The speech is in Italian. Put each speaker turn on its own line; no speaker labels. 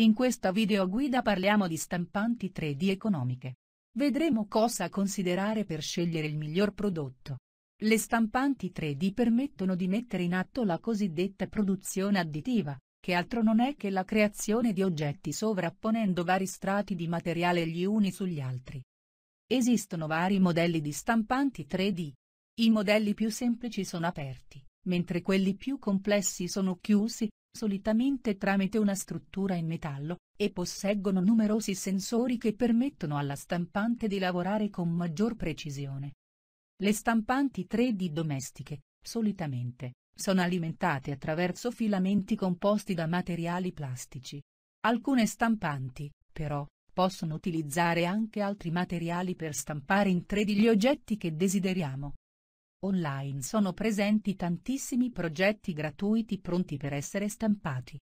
In questa videoguida
parliamo di stampanti 3D economiche. Vedremo cosa considerare per scegliere il miglior prodotto. Le stampanti 3D permettono di mettere in atto la cosiddetta produzione additiva, che altro non è che la creazione di oggetti sovrapponendo vari strati di materiale gli uni sugli altri. Esistono vari modelli di stampanti 3D. I modelli più semplici sono aperti, mentre quelli più complessi sono chiusi, solitamente tramite una struttura in metallo, e posseggono numerosi sensori che permettono alla stampante di lavorare con maggior precisione. Le stampanti 3D domestiche, solitamente, sono alimentate attraverso filamenti composti da materiali plastici. Alcune stampanti, però, possono utilizzare anche altri materiali per stampare in 3D gli oggetti che desideriamo. Online sono presenti tantissimi progetti gratuiti pronti per essere stampati,